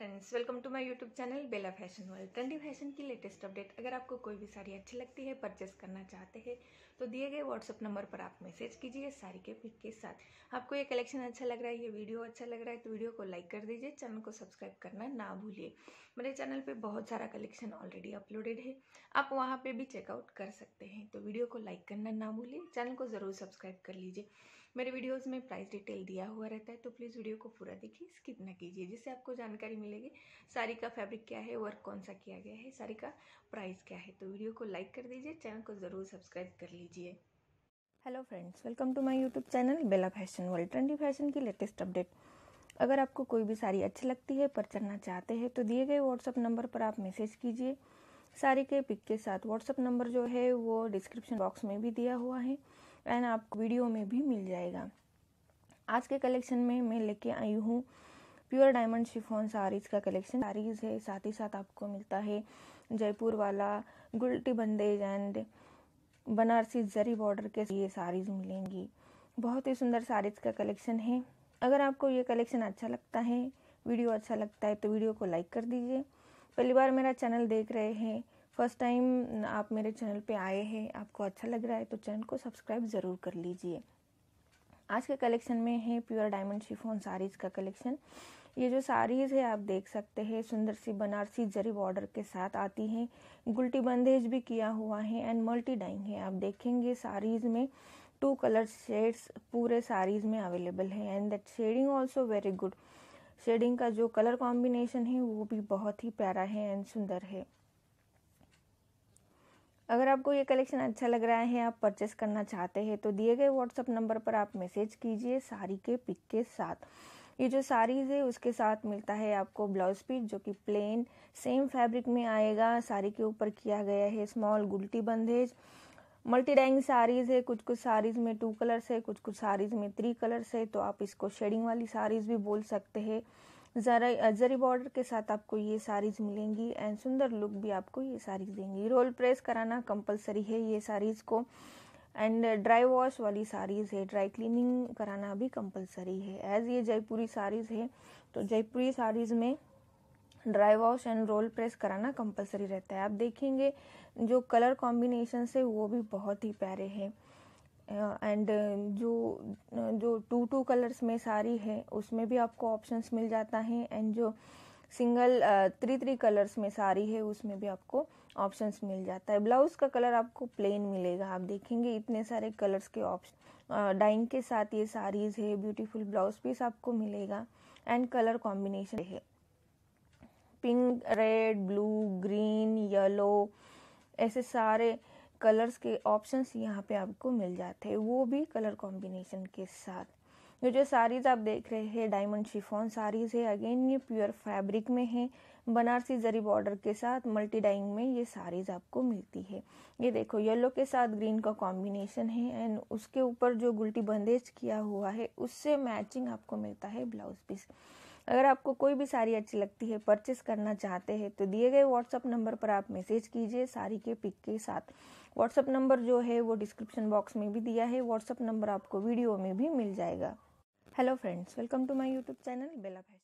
friends welcome to my YouTube channel Bela fashion world trendy fashion की latest update अगर आपको कोई भी साड़ी अच्छी लगती है परचेस करना चाहते हैं तो दिए गए व्हाट्सअप नंबर पर आप मैसेज कीजिए साड़ी के पिक के साथ आपको ये कलेक्शन अच्छा लग रहा है ये वीडियो अच्छा लग रहा है तो वीडियो को लाइक कर दीजिए चैनल को सब्सक्राइब करना ना भूलिए मेरे चैनल पर बहुत सारा कलेक्शन ऑलरेडी अपलोडेड है आप वहाँ पर भी चेकआउट कर सकते हैं तो वीडियो को लाइक करना ना भूलिए चैनल को ज़रूर सब्सक्राइब कर लीजिए मेरे वीडियोस में प्राइस डिटेल दिया हुआ रहता है तो प्लीज़ वीडियो को पूरा देखिए स्किप ना कीजिए जिससे आपको जानकारी मिलेगी साड़ी का फैब्रिक क्या है वर्क कौन सा किया गया है साड़ी का प्राइस क्या है तो वीडियो को लाइक कर दीजिए चैनल को ज़रूर सब्सक्राइब कर लीजिए hello friends welcome to my YouTube channel Bela fashion world trendy fashion की लेटेस्ट अपडेट अगर आपको कोई भी साड़ी अच्छी लगती है पर चढ़ना चाहते हैं तो दिए गए व्हाट्सअप नंबर पर आप मैसेज कीजिए साड़ी के पिक के साथ व्हाट्सअप नंबर जो है वो डिस्क्रिप्शन बॉक्स में भी दिया हुआ है एंड आप वीडियो में भी मिल जाएगा आज के कलेक्शन में मैं लेके आई हूँ प्योर डायमंड शिफोन साड़ीज़ का कलेक्शन साड़ीज़ है साथ ही साथ आपको मिलता है जयपुर वाला गुलटी बंदेज एंड बनारसी जरी बॉर्डर के ये साड़ीज़ मिलेंगी बहुत ही सुंदर साड़ीज़ का कलेक्शन है अगर आपको ये कलेक्शन अच्छा लगता है वीडियो अच्छा लगता है तो वीडियो को लाइक कर दीजिए पहली बार मेरा चैनल देख रहे हैं फर्स्ट टाइम आप मेरे चैनल पे आए हैं आपको अच्छा लग रहा है तो चैनल को सब्सक्राइब ज़रूर कर लीजिए आज के कलेक्शन में है प्योर डायमंड शिफोन साड़ीज़ का कलेक्शन ये जो साड़ीज़ है आप देख सकते हैं सुंदर सी बनारसी जरी बॉर्डर के साथ आती हैं गुलटी बंदेज भी किया हुआ है एंड मल्टी डाइंग है आप देखेंगे साड़ीज़ में टू कलर शेड्स पूरे साड़ीज़ में अवेलेबल है and that shading also very good shading का जो कलर कॉम्बिनेशन है वो भी बहुत ही प्यारा है एंड सुंदर है अगर आपको ये कलेक्शन अच्छा लग रहा है आप परचेस करना चाहते हैं तो दिए गए व्हाट्सअप नंबर पर आप मैसेज कीजिए साड़ी के पिक के साथ ये जो साड़ीज़ है उसके साथ मिलता है आपको ब्लाउज पीस जो कि प्लेन सेम फैब्रिक में आएगा साड़ी के ऊपर किया गया है स्मॉल गुलटी बंदेज मल्टी डाइंग साड़ीज़ है कुछ कुछ साड़ीज़ में टू कलर्स है कुछ कुछ साड़ीज़ में थ्री कलर्स है तो आप इसको शेडिंग वाली साड़ीज़ भी बोल सकते हैं ज़रा जरी बॉर्डर के साथ आपको ये साड़ीज मिलेंगी एंड सुंदर लुक भी आपको ये साड़ीज देंगी रोल प्रेस कराना कंपलसरी है ये साड़ीज को एंड ड्राई वॉश वाली साड़ीज़ है ड्राई क्लीनिंग कराना भी कंपलसरी है एज ये जयपुरी साड़ीज़ है तो जयपुरी साड़ीज़ में dry wash and roll press कराना कंपलसरी रहता है आप देखेंगे जो कलर कॉम्बिनेशन है वो भी बहुत ही प्यारे हैं एंड जो जो टू टू कलर्स में साड़ी है उसमें भी आपको ऑप्शंस मिल जाता है एंड जो सिंगल थ्री थ्री कलर्स में साड़ी है उसमें भी आपको ऑप्शंस मिल जाता है ब्लाउज का कलर आपको प्लेन मिलेगा आप देखेंगे इतने सारे कलर्स के ऑप्शन डाइंग के साथ ये साड़ीज है ब्यूटीफुल ब्लाउज पीस आपको मिलेगा एंड कलर कॉम्बिनेशन है pink red blue green yellow ऐसे सारे कलर्स के ऑप्शंस यहाँ पे आपको मिल जाते हैं वो भी कलर कॉम्बिनेशन के साथ ये जो साड़ीज़ आप देख रहे हैं डायमंड शिफॉन साड़ीज़ है अगेन ये प्योर फैब्रिक में है बनारसी जरी बॉर्डर के साथ मल्टी डाइंग में ये साड़ीज़ आपको मिलती है ये देखो येलो के साथ ग्रीन का कॉम्बिनेशन है एंड उसके ऊपर जो गुलटी बंदेज किया हुआ है उससे मैचिंग आपको मिलता है ब्लाउज पीस अगर आपको कोई भी साड़ी अच्छी लगती है परचेस करना चाहते हैं तो दिए गए व्हाट्सअप नंबर पर आप मैसेज कीजिए साड़ी के पिक के साथ व्हाट्सअप नंबर जो है वो डिस्क्रिप्शन बॉक्स में भी दिया है व्हाट्सअप नंबर आपको वीडियो में भी मिल जाएगा hello friends welcome to my YouTube channel Bela fashion